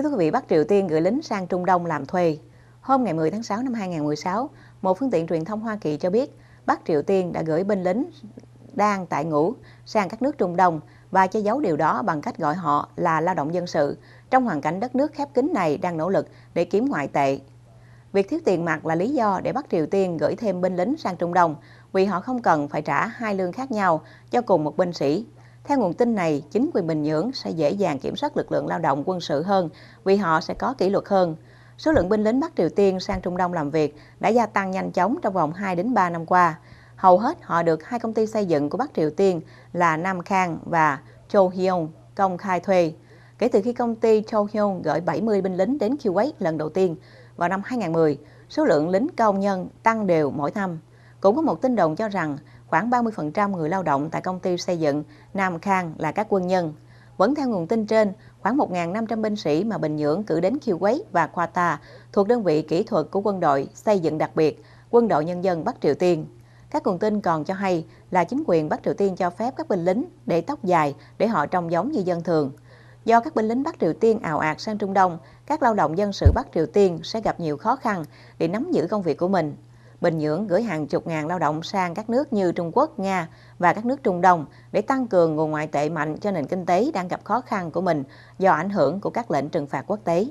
Kính thưa quý vị, Bắc Triều Tiên gửi lính sang Trung Đông làm thuê. Hôm ngày 10 tháng 6 năm 2016, một phương tiện truyền thông Hoa Kỳ cho biết Bắc Triều Tiên đã gửi binh lính đang tại ngũ sang các nước Trung Đông và che giấu điều đó bằng cách gọi họ là lao động dân sự trong hoàn cảnh đất nước khép kín này đang nỗ lực để kiếm ngoại tệ. Việc thiếu tiền mặt là lý do để Bắc Triều Tiên gửi thêm binh lính sang Trung Đông vì họ không cần phải trả hai lương khác nhau cho cùng một binh sĩ theo nguồn tin này, chính quyền Bình Nhưỡng sẽ dễ dàng kiểm soát lực lượng lao động quân sự hơn vì họ sẽ có kỷ luật hơn. Số lượng binh lính Bắc Triều Tiên sang Trung Đông làm việc đã gia tăng nhanh chóng trong vòng 2 đến 3 năm qua. Hầu hết họ được hai công ty xây dựng của Bắc Triều Tiên là Nam Khang và Cho Hyun công khai thuê. Kể từ khi công ty Cho Hyun gửi 70 binh lính đến Kuwait lần đầu tiên vào năm 2010, số lượng lính công nhân tăng đều mỗi năm. Cũng có một tin đồn cho rằng khoảng 30% người lao động tại công ty xây dựng Nam Khang là các quân nhân. Vẫn theo nguồn tin trên, khoảng 1.500 binh sĩ mà Bình Nhưỡng cử đến Kuwait và Qatar thuộc đơn vị kỹ thuật của quân đội xây dựng đặc biệt, quân đội nhân dân Bắc Triều Tiên. Các nguồn tin còn cho hay là chính quyền Bắc Triều Tiên cho phép các binh lính để tóc dài để họ trông giống như dân thường. Do các binh lính Bắc Triều Tiên ảo ạt sang Trung Đông, các lao động dân sự Bắc Triều Tiên sẽ gặp nhiều khó khăn để nắm giữ công việc của mình. Bình Nhưỡng gửi hàng chục ngàn lao động sang các nước như Trung Quốc, Nga và các nước Trung Đông để tăng cường nguồn ngoại tệ mạnh cho nền kinh tế đang gặp khó khăn của mình do ảnh hưởng của các lệnh trừng phạt quốc tế.